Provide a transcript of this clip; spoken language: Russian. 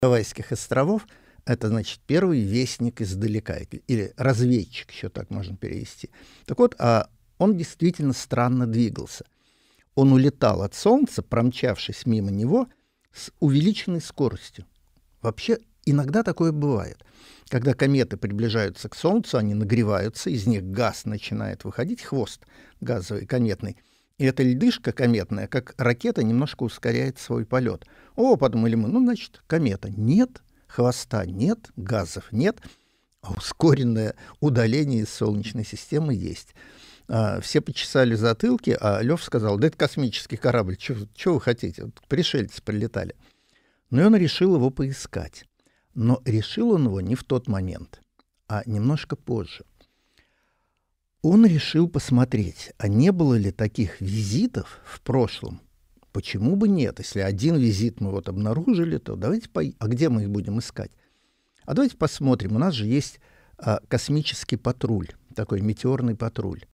Гавайских островов – это, значит, первый вестник издалека, или разведчик, еще так можно перевести. Так вот, а он действительно странно двигался. Он улетал от Солнца, промчавшись мимо него, с увеличенной скоростью. Вообще, иногда такое бывает. Когда кометы приближаются к Солнцу, они нагреваются, из них газ начинает выходить, хвост газовый, кометный – и эта льдышка кометная, как ракета, немножко ускоряет свой полет. О, подумали мы, ну, значит, комета. Нет хвоста, нет газов, нет. А ускоренное удаление из Солнечной системы есть. А, все почесали затылки, а Лев сказал, да это космический корабль, чего вы хотите? Вот пришельцы прилетали. Но ну, он решил его поискать. Но решил он его не в тот момент, а немножко позже – он решил посмотреть, а не было ли таких визитов в прошлом. Почему бы нет? Если один визит мы вот обнаружили, то давайте по... А где мы их будем искать? А давайте посмотрим. У нас же есть а, космический патруль, такой метеорный патруль.